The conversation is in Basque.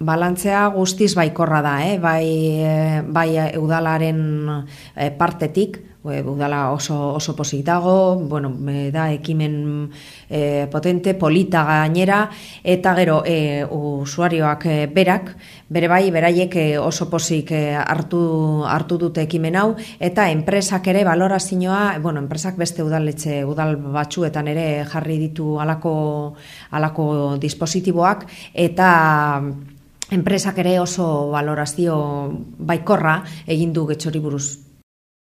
Balantzea guztiz baikorra da, eh? bai, eh, bai eudalaren eh, eh, partetik, eudala oso, oso dago, bueno, da ekimen eh, potente, polita gainera, eta gero eh, usuarioak berak, bere bai, beraiek oso posik hartu, hartu dute ekimen hau, eta enpresak ere balora bueno, enpresak beste udaletxe, udal batzuetan ere jarri ditu alako, alako dispositiboak, eta enpresa ere oso valorazio baikorra egin du getxori buruz